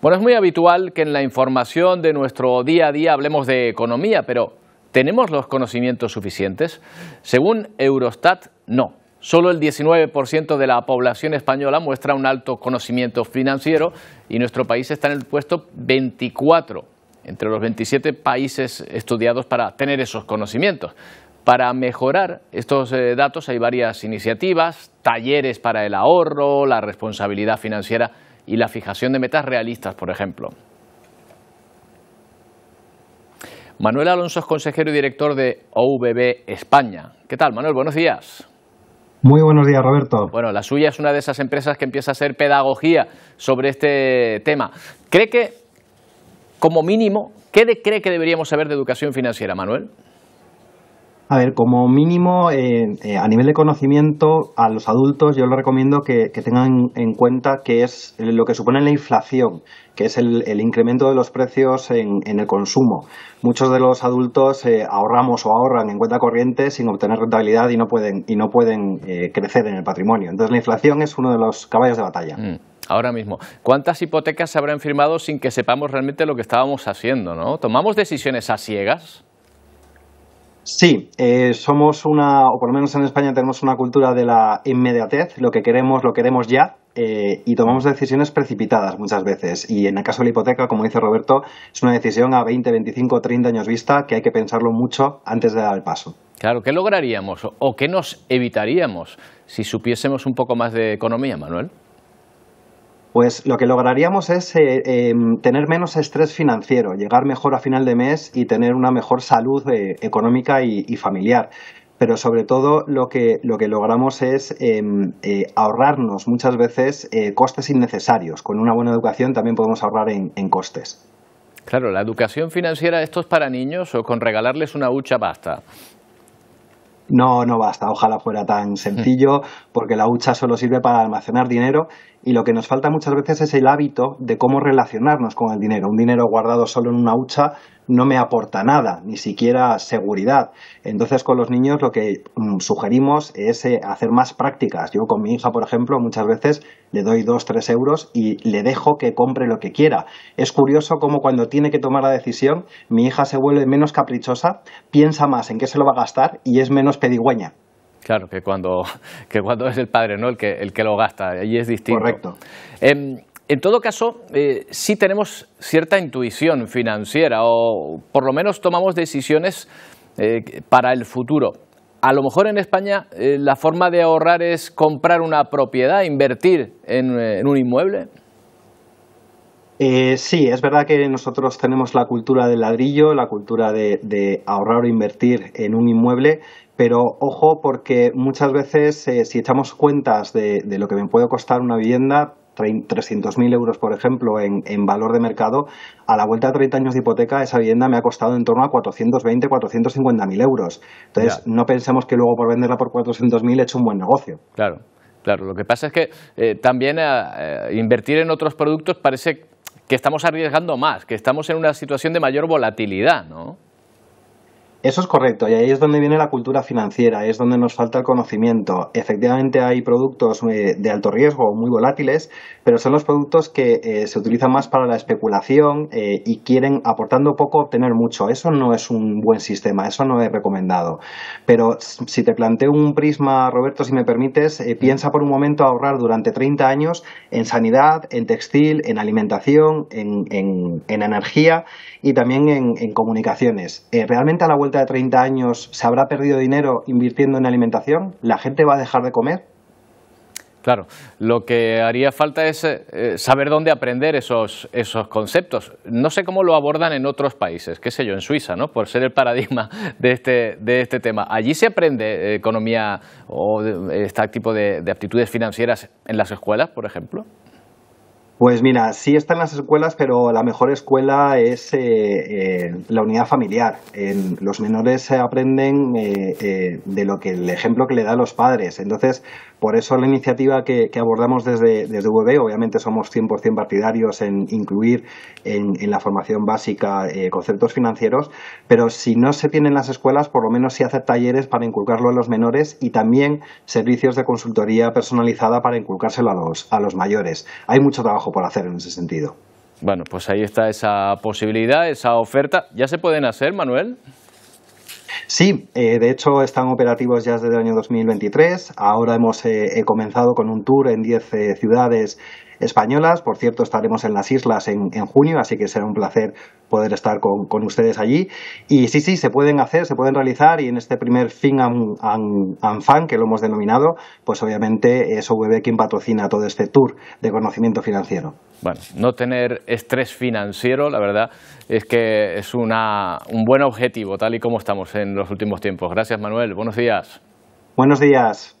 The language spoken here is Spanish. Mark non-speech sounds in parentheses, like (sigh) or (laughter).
Bueno, es muy habitual que en la información de nuestro día a día hablemos de economía, pero ¿tenemos los conocimientos suficientes? Según Eurostat, no. Solo el 19% de la población española muestra un alto conocimiento financiero y nuestro país está en el puesto 24 entre los 27 países estudiados para tener esos conocimientos. Para mejorar estos eh, datos hay varias iniciativas, talleres para el ahorro, la responsabilidad financiera y la fijación de metas realistas, por ejemplo. Manuel Alonso es consejero y director de OVB España. ¿Qué tal, Manuel? Buenos días. Muy buenos días, Roberto. Bueno, la suya es una de esas empresas que empieza a hacer pedagogía sobre este tema. ¿Cree que, como mínimo, qué cree que deberíamos saber de educación financiera, Manuel? A ver, como mínimo, eh, eh, a nivel de conocimiento, a los adultos yo les recomiendo que, tengan en cuenta que es lo que supone la inflación, que es el, incremento de los precios en, el consumo. Muchos de los adultos eh, ahorramos o ahorran en cuenta corriente sin obtener rentabilidad y no pueden, y no pueden crecer en el patrimonio. Entonces, la inflación es uno de los caballos de batalla. Mm, ahora mismo, ¿cuántas hipotecas se habrán firmado sin que sepamos realmente lo que estábamos haciendo? ¿no? ¿Tomamos decisiones a ciegas? Sí, eh, somos una, o por lo menos en España tenemos una cultura de la inmediatez, lo que queremos lo queremos ya eh, y tomamos decisiones precipitadas muchas veces. Y en el caso de la hipoteca, como dice Roberto, es una decisión a 20, 25, 30 años vista que hay que pensarlo mucho antes de dar el paso. Claro, ¿qué lograríamos o qué nos evitaríamos si supiésemos un poco más de economía, Manuel? Pues lo que lograríamos es eh, em, tener menos estrés financiero, llegar mejor a final de mes y tener una mejor salud eh, económica y, familiar. Pero sobre todo lo que, lo que logramos es em, eh, ahorrarnos muchas veces costes innecesarios. Con una buena educación también podemos ahorrar en, en costes. Claro, la educación financiera, ¿esto es para niños o con regalarles una hucha basta? No, no basta. Ojalá fuera tan sencillo, porque la hucha solo sirve para almacenar dinero y lo que nos falta muchas veces es el hábito de cómo relacionarnos con el dinero. Un dinero guardado solo en una hucha no me aporta nada, ni siquiera seguridad. Entonces con los niños lo que mm, sugerimos es eh, hacer más prácticas. Yo con mi hija, por ejemplo, muchas veces le doy dos tres euros y le dejo que compre lo que quiera. Es curioso como cuando tiene que tomar la decisión, mi hija se vuelve menos caprichosa, piensa más en qué se lo va a gastar y es menos pedigüeña. Claro, que cuando, (laughs) es el padre, ¿no? El que, el que lo gasta, ahí es distinto. Correcto. Em, en todo caso, eh, sí tenemos cierta intuición financiera o por lo menos tomamos decisiones eh, para el futuro. A lo mejor en España eh, la forma de ahorrar es comprar una propiedad, invertir en, un inmueble. Eh, sí, es verdad que nosotros tenemos la cultura del ladrillo, la cultura de, ahorrar o invertir en un inmueble, pero ojo porque muchas veces si echamos cuentas de, lo que me puede costar una vivienda, 300.000 euros, por ejemplo, en, valor de mercado, a la vuelta de 30 años de hipoteca, esa vivienda me ha costado en torno a 420, 450.000 euros. Entonces, no pensamos que luego por venderla por 400.000 he hecho un buen negocio. Claro, claro. Lo que pasa es que eh, también eh, eh, invertir en otros productos parece que estamos arriesgando más, que estamos en una situación de mayor volatilidad, ¿no? Eso es correcto, y ahí es donde viene la cultura financiera, es donde nos falta el conocimiento. Efectivamente hay productos eh, de alto riesgo, muy volátiles, pero son los productos que eh, se utilizan más para la especulación eh, y quieren, aportando poco, obtener mucho. Eso no es un buen sistema, eso no es recomendado. Pero si te planteo un prisma, Roberto, si me permites, piensa por un momento ahorrar durante 30 años en sanidad, en textil, en alimentación, en, energía y también en, comunicaciones. realmente a la de 30 años se habrá perdido dinero invirtiendo en alimentación? ¿La gente va a dejar de comer? Claro, lo que haría falta es eh, saber dónde aprender esos, esos conceptos. No sé cómo lo abordan en otros países, qué sé yo, en Suiza, ¿no? por ser el paradigma (laughs) de este, de este tema. Allí se aprende eh, economía o este tipo de, de aptitudes financieras en las escuelas, por ejemplo. Pues mira, sí están las escuelas, pero la mejor escuela es eh, eh, la unidad familiar. En, los menores se aprenden eh, de lo que el ejemplo que le da los padres. Entonces, por eso la iniciativa que, abordamos desde, desde obviamente somos 100% partidarios en incluir en, la formación básica conceptos financieros, pero si no se tienen las escuelas, por lo menos sí hacer talleres para inculcarlo a los menores y también servicios de consultoría personalizada para inculcárselo a los, a los mayores. Hay mucho trabajo por hacer en ese sentido. Bueno, pues ahí está esa posibilidad, esa oferta. ¿Ya se pueden hacer, Manuel? Sí, eh, de hecho están operativos ya desde el año 2023. Ahora hemos eh, comenzado con un tour en 10 eh, ciudades españolas. Por cierto, estaremos en las islas en, en, junio, así que será un placer poder estar con, ustedes allí. Y sí, sí, se pueden hacer, se pueden realizar y en este primer fin Fan, que lo hemos denominado, pues obviamente es OVB quien patrocina todo este tour de conocimiento financiero. Bueno, no tener estrés financiero, la verdad, es que es una, un buen objetivo, tal y como estamos en los últimos tiempos. Gracias, Manuel. Buenos días. Buenos días.